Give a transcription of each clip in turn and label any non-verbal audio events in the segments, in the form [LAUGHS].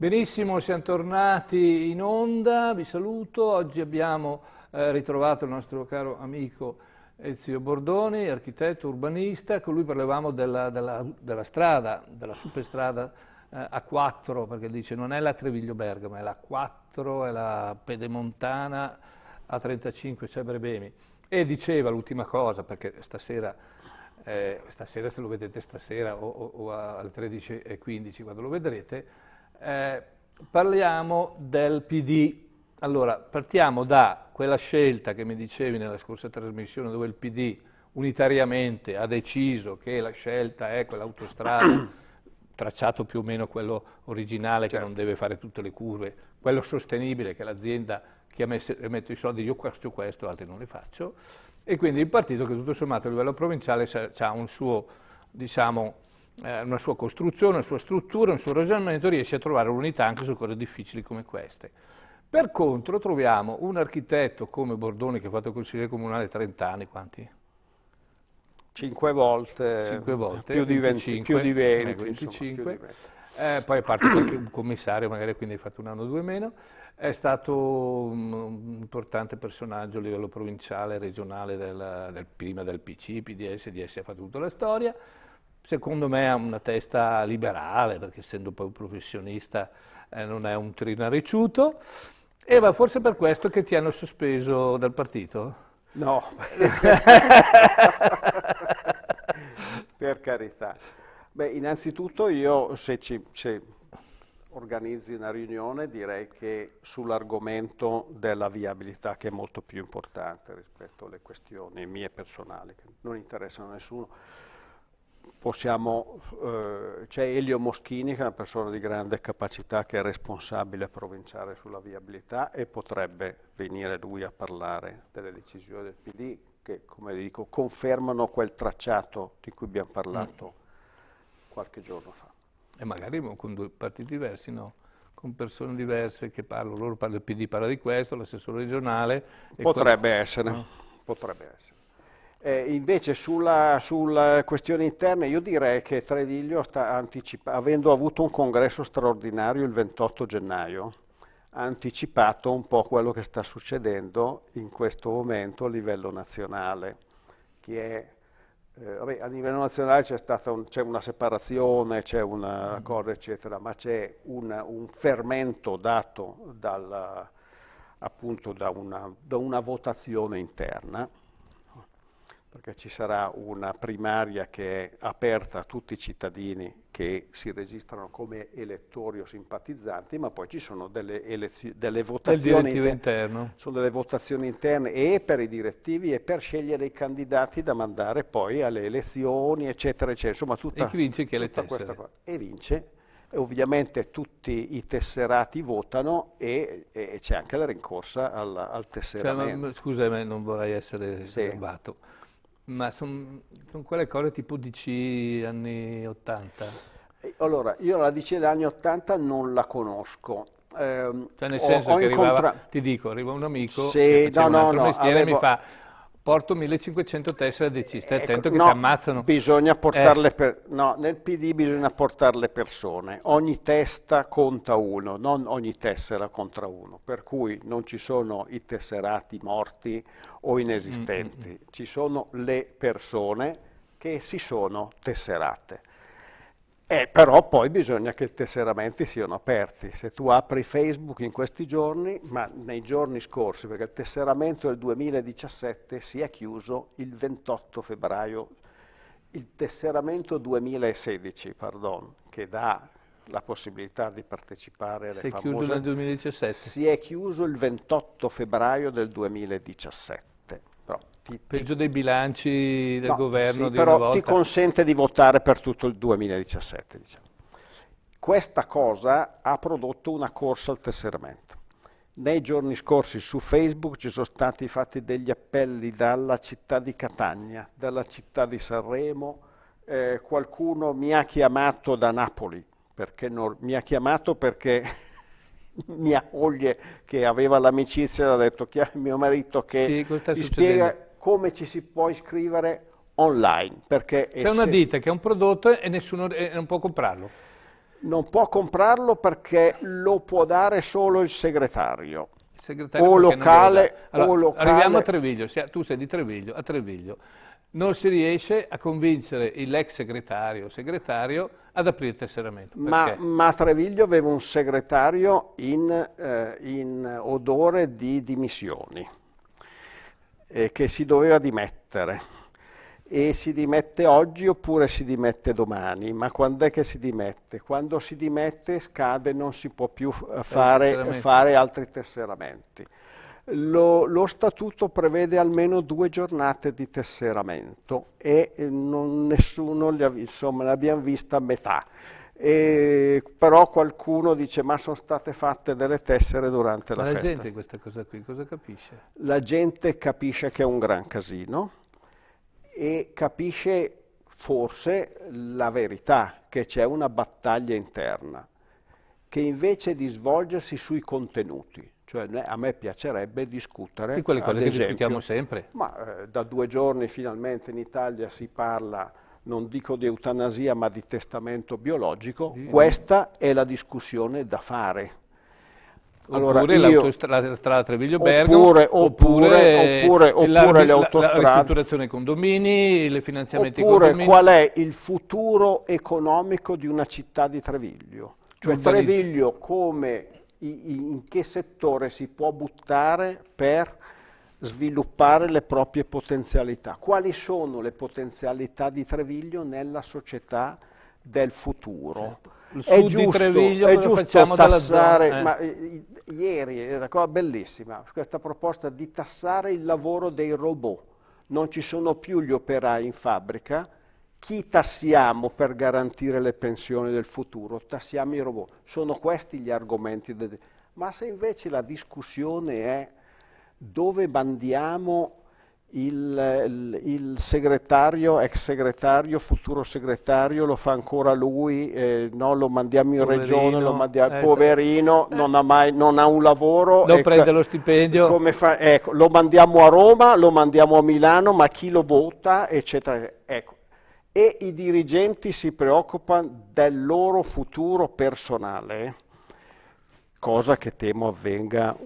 Benissimo, siamo tornati in onda, vi saluto. Oggi abbiamo eh, ritrovato il nostro caro amico Ezio Bordoni, architetto, urbanista. Con lui parlavamo della, della, della strada, della superstrada eh, A4, perché dice non è la Treviglio-Bergamo, è la 4, è la Pedemontana A35, c'è Brebemi. E diceva l'ultima cosa, perché stasera eh, stasera, se lo vedete stasera o, o, o alle 13.15 quando lo vedrete, eh, parliamo del PD. Allora, partiamo da quella scelta che mi dicevi nella scorsa trasmissione dove il PD unitariamente ha deciso che la scelta è quell'autostrada, [CLEARS THROAT] tracciato più o meno quello originale certo. che non certo. deve fare tutte le curve, quello sostenibile che l'azienda che mette i soldi, io faccio questo, altri non li faccio, e quindi il partito che tutto sommato a livello provinciale ha un suo, diciamo, eh, una sua costruzione, una sua struttura, un suo ragionamento, riesce a trovare un'unità anche su cose difficili come queste. Per contro troviamo un architetto come Bordone che ha fatto consigliere comunale 30 anni, quanti? Cinque volte, Cinque volte più, di 25, 20, più di 20, 25. Ecco, insomma, più di 20. Eh, poi a parte qualche un commissario, magari quindi hai fatto un anno o due meno, è stato un importante personaggio a livello provinciale, regionale del, del prima del PC, PDS, DS, ha fatto tutta la storia secondo me ha una testa liberale, perché essendo poi un professionista eh, non è un trinariciuto, e va forse per questo che ti hanno sospeso dal partito? No, [LAUGHS] per carità. Beh, innanzitutto io se, ci, se organizzi una riunione direi che sull'argomento della viabilità che è molto più importante rispetto alle questioni mie personali che non interessano a nessuno possiamo, eh, c'è Elio Moschini che è una persona di grande capacità che è responsabile provinciale sulla viabilità e potrebbe venire lui a parlare delle decisioni del PD che, come dico, confermano quel tracciato di cui abbiamo parlato mm. qualche giorno fa. E magari con due partiti diversi, no? con persone diverse che parlano, loro parlano, il PD parla di questo, l'assessore regionale. Ah. Potrebbe essere, no? potrebbe essere. Eh, invece sulla, sulla, questione interna io direi che Treviglio sta anticipando, avendo avuto un congresso straordinario il 28 gennaio, ha anticipato un po' quello che sta succedendo in questo momento a livello nazionale, che è, eh, vabbè, a livello nazionale c'è, stata un, una separazione, c'è una cosa eccetera, ma c'è un, un fermento dato dalla, appunto da una, da una votazione interna perché ci sarà una primaria che è aperta a tutti i cittadini che si registrano come elettori o simpatizzanti, ma poi ci sono delle, delle votazioni, interne, sono delle votazioni interne e per i direttivi e per scegliere i candidati da mandare poi alle elezioni, eccetera, eccetera. Insomma, tutta, e chi vince chi è le tessere. E vince ovviamente tutti i tesserati votano e, e c'è anche la rincorsa al, al tesseramento. Cioè, ma, scusa, non vorrei essere sì. serbato. Ma sono son quelle cose tipo DC anni 80? Eh, allora, io la DC degli anni 80 non la conosco. Eh, cioè nel senso ho, ho che incontra... arrivava, ti dico, arriva un amico sì, che no, no, no, mestiere avevo... mi fa porto 1500 tessere di cista, ecco, attento che no, ti ammazzano. Bisogna eh. portarle eh. per, no, nel PD bisogna portare le persone, ogni testa conta uno, non ogni tessera conta uno, per cui non ci sono i tesserati morti o mm, mm, inesistenti, mm -hmm. ci sono le persone che si sono tesserate. Eh, però poi bisogna che i tesseramenti siano aperti. Se tu apri Facebook in questi giorni, ma nei giorni scorsi, perché il tesseramento del 2017 si è chiuso il 28 febbraio, il tesseramento 2016, pardon, che dà la possibilità di partecipare alle si famose... Si è chiuso nel 2017? Si è chiuso il 28 febbraio del 2017. Però ti, Peggio ti... dei bilanci del no, governo sì, di però ti consente di votare per tutto il 2017. Diciamo. Questa cosa ha prodotto una corsa al tesseramento. Nei giorni scorsi su Facebook ci sono stati fatti degli appelli dalla città di Catania, dalla città di Sanremo, eh, qualcuno mi ha chiamato da Napoli, perché non, mi ha chiamato perché [LAUGHS] mia moglie che aveva l'amicizia ha detto a mio marito che sì, spiega come ci si può iscrivere online. C'è una ditta che ha un prodotto e nessuno e non può comprarlo. Non può comprarlo perché lo può dare solo il segretario. Il segretario o, locale, allora, o locale. Arriviamo a Treviglio, tu sei di Treviglio, a Treviglio non si riesce a convincere l'ex segretario, o segretario ad aprire il tesseramento. Ma, ma, Treviglio aveva un segretario in, eh, in odore di dimissioni, eh, che si doveva dimettere. E si dimette oggi oppure si dimette domani, ma quando è che si dimette? Quando si dimette scade non si può più eh, eh, fare, fare altri tesseramenti. Lo, lo, statuto prevede almeno due giornate di tesseramento e eh, non, nessuno le ha, insomma, ne abbiamo viste a metà. E, però qualcuno dice ma sono state fatte delle tessere durante la, la festa. La gente questa cosa qui cosa capisce? La gente capisce che è un gran casino e capisce forse la verità, che c'è una battaglia interna, che invece di svolgersi sui contenuti, cioè, a me piacerebbe discutere... Di quelle cose esempio, che discutiamo sempre. Ma eh, da due giorni finalmente in Italia si parla, non dico di eutanasia, ma di testamento biologico. Di... Questa è la discussione da fare. Allora, oppure strada Treviglio-Bergamo, oppure, oppure, oppure, oppure la, le autostrade. La, la ristrutturazione dei condomini, le finanziamenti oppure condomini. qual è il futuro economico di una città di Treviglio. Cioè Treviglio come in che settore si può buttare per sviluppare le proprie potenzialità. Quali sono le potenzialità di Treviglio nella società del futuro? Certo. È giusto, è giusto tassare, zona, eh. ma eh, ieri è una cosa bellissima, questa proposta di tassare il lavoro dei robot. Non ci sono più gli operai in fabbrica, chi tassiamo per garantire le pensioni del futuro? Tassiamo i robot. Sono questi gli argomenti. Del... Ma se invece la discussione è dove bandiamo il, il, il, segretario, ex segretario, futuro segretario, lo fa ancora lui, eh, no, lo mandiamo in poverino, regione, lo mandiamo, eh, poverino, eh. Non, ha mai, non ha un lavoro. Non ecco, prende lo stipendio. Fa, ecco, lo mandiamo a Roma, lo mandiamo a Milano, ma chi lo vota, eccetera. Ecco, e i dirigenti si preoccupano del loro futuro personale, cosa che temo avvenga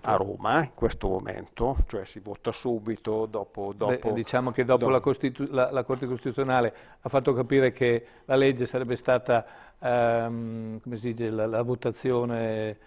a Roma eh, in questo momento, cioè si vota subito dopo... dopo Beh, diciamo che dopo, dopo. La, Costitu- la, la, Corte Costituzionale ha fatto capire che la legge sarebbe stata, ehm, come si dice, la, la votazione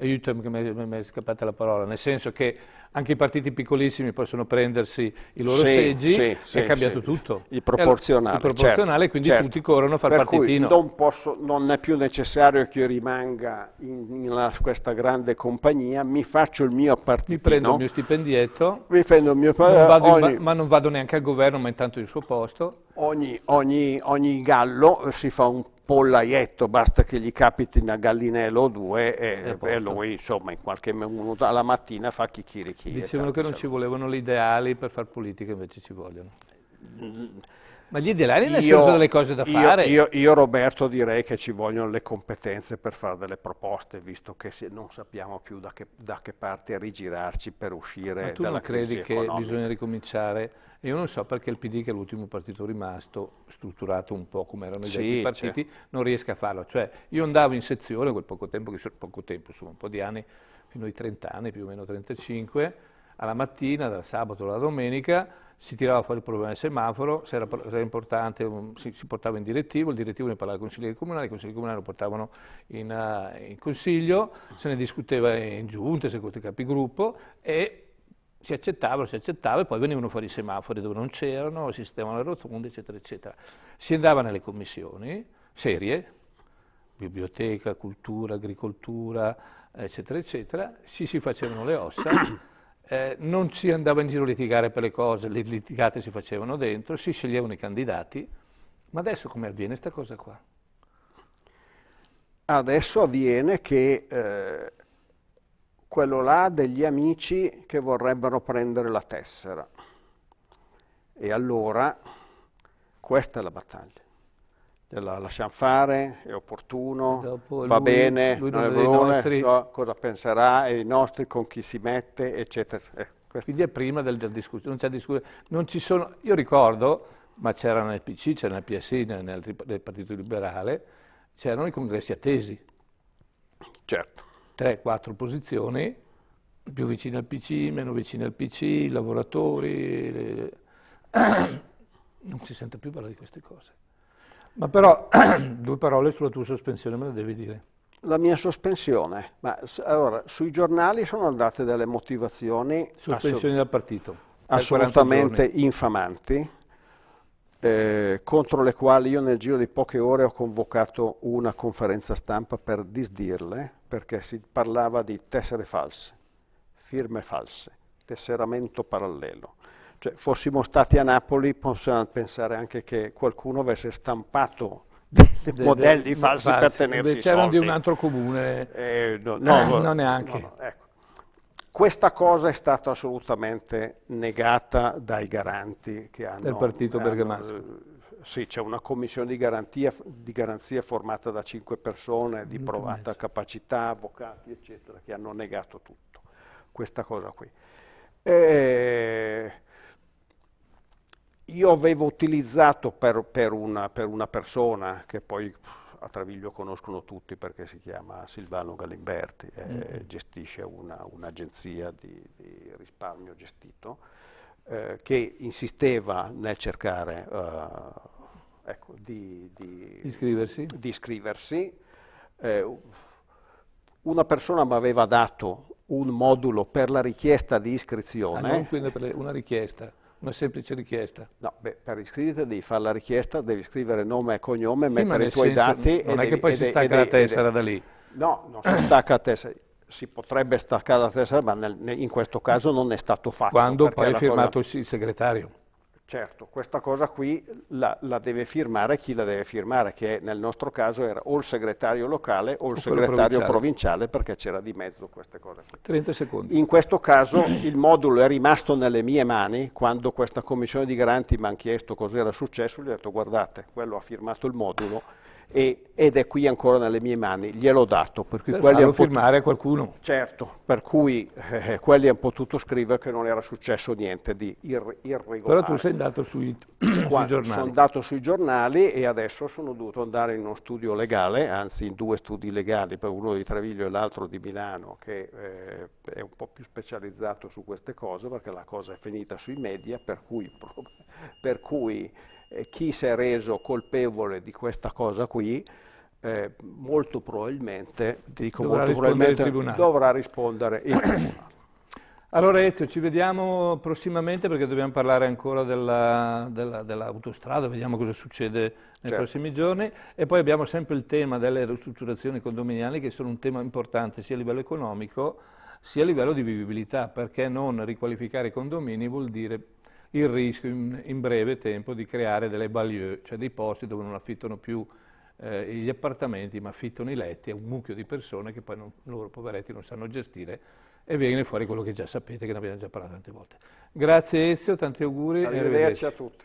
aiutami mi è scappata la parola, nel senso che anche i partiti piccolissimi possono prendersi i loro sì, seggi, sì, è sì, cambiato tutto. Il proporzionale. Il certo, proporzionale, certo, quindi certo. tutti corrono a far per partitino. Non, posso, non, è più necessario che io rimanga in, in la, questa grande compagnia, mi faccio il mio partitino. Mi prendo il mio stipendietto, mi prendo il mio non ogni, ma non vado neanche al governo, ma intanto il suo posto. Ogni, ogni, ogni gallo si fa un pollaietto, basta che gli capiti una gallinella o due e, e, lui insomma in qualche minuto alla mattina fa chi chi richiede. Dicevano che non ci volevano gli ideali per far politica, invece ci vogliono. Ma gli ideali nel io, delle cose da io, fare. Io, io, Roberto direi che ci vogliono le competenze per fare delle proposte, visto che non sappiamo più da che, da che parte rigirarci per uscire dalla Ma tu non credi che economica. bisogna ricominciare? Io non so perché il PD, che è l'ultimo partito rimasto, strutturato un po' come erano i sì, partiti, certo. non riesca a farlo. Cioè, io andavo in sezione, quel poco tempo, che poco tempo, insomma un po' di anni, fino ai 30 anni, più o meno 35, alla mattina, dal sabato alla domenica, si tirava fuori il problema del semaforo, se era, se era importante um, si, si, portava in direttivo, il direttivo ne parlava ai consiglieri comunali, i consiglieri comunali lo portavano in, uh, in consiglio, se ne discuteva in giunta, secondo i capigruppo e si accettavano, si accettava e poi venivano fuori i semafori dove non c'erano, si sistemavano le rotonde, eccetera, eccetera. Si andava nelle commissioni serie, biblioteca, cultura, agricoltura, eccetera, eccetera, si, si facevano le ossa eh, non si andava in giro a litigare per le cose, le litigate si facevano dentro, si sceglievano i candidati, ma adesso come avviene questa cosa qua? Adesso avviene che eh, quello là ha degli amici che vorrebbero prendere la tessera. E allora questa è la battaglia della lasciamo fare, è opportuno, Dopo va lui, bene, lui non è buono, no, cosa penserà, e i nostri, con chi si mette, eccetera. Eh, Quindi è prima del, del discussione, non c'è discussione. io ricordo, ma c'era nel PC, c'era nel PSI, nel, nel, nel Partito Liberale, c'erano i congressi attesi. Certo. Tre, quattro posizioni, più vicine al PC, meno vicine al PC, i lavoratori... Le... [COUGHS] non si sente più parlare di queste cose. Ma però [CLEARS THROAT] due parole sulla tua sospensione me le devi dire. La mia sospensione, ma allora, sui giornali sono andate delle motivazioni... Sospensioni dal partito. Assolutamente infamanti, eh, contro le quali io nel giro di poche ore ho convocato una conferenza stampa per disdirle, perché si parlava di tessere false, firme false, tesseramento parallelo. Cioè, fossimo stati a Napoli, possiamo pensare anche che qualcuno avesse stampato [LAUGHS] dei modelli de, falsi per tenersi i C'erano di un altro comune, eh, no, no, eh, no, non neanche. No, ecco. Questa cosa è stata assolutamente negata dai garanti che hanno... Del partito eh, bergamasco. Eh, sì, c'è una commissione di garanzia, di garanzia, formata da cinque persone di mm, provata capacità, avvocati, eccetera, che hanno negato tutto, questa cosa qui. E io avevo utilizzato per, per, una, per una persona che poi a Traviglio conoscono tutti perché si chiama Silvano Galimberti, eh, mm. gestisce un'agenzia di, di, risparmio gestito, eh, che insisteva nel cercare eh, ecco, di, di, iscriversi. Di iscriversi. Eh, una persona mi aveva dato un modulo per la richiesta di iscrizione. Ah, non quindi per le, una richiesta una semplice richiesta. No, beh, per iscriverti devi fare la richiesta, devi scrivere nome e cognome, sì, mettere i tuoi senso, dati. Non è devi, che poi si stacca la tessera da lì. No, non si stacca la tessera. Si potrebbe staccare la tessera, ma nel, in questo caso non è stato fatto. Quando poi hai firmato cosa... il segretario. Certo, questa cosa qui la, la, deve firmare chi la deve firmare, che nel nostro caso era o il segretario locale o il o segretario provinciale. provinciale. perché c'era di mezzo queste cose. Qui. 30 secondi. In questo caso il modulo è rimasto nelle mie mani, quando questa commissione di garanti mi ha chiesto cosa era successo, gli ho detto guardate, quello ha firmato il modulo e, ed è qui ancora nelle mie mani, gliel'ho dato. Per cui per quelli firmare qualcuno. Certo, per cui eh, quelli hanno potuto scrivere che non era successo niente di ir- irregolare. Però tu sei andato sui, [CLEARS THROAT] Qua, sui giornali. Sono andato sui giornali e adesso sono dovuto andare in uno studio legale, anzi in due studi legali, uno di Treviglio e l'altro di Milano, che eh, è un po' più specializzato su queste cose, perché la cosa è finita sui media, per cui, [LAUGHS] per cui eh, chi si è reso colpevole di questa cosa qui eh, molto probabilmente, dico dovrà, molto rispondere probabilmente dovrà rispondere il Tribunale. [CLEARS THROAT] Allora Ezio, ci vediamo prossimamente perché dobbiamo parlare ancora dell'autostrada, dell vediamo cosa succede nei certo. prossimi giorni e poi abbiamo sempre il tema delle ristrutturazioni condominiali che sono un tema importante sia a livello economico sia a livello di vivibilità, perché non riqualificare i condomini vuol dire il rischio in, in breve tempo di creare delle banlieue, cioè dei posti dove non affittano più eh, gli appartamenti ma affittano i letti a un mucchio di persone che poi non, loro poveretti non sanno gestire e viene fuori quello che già sapete, che ne abbiamo già parlato tante volte. Grazie Ezio, tanti auguri. arrivederci a tutti.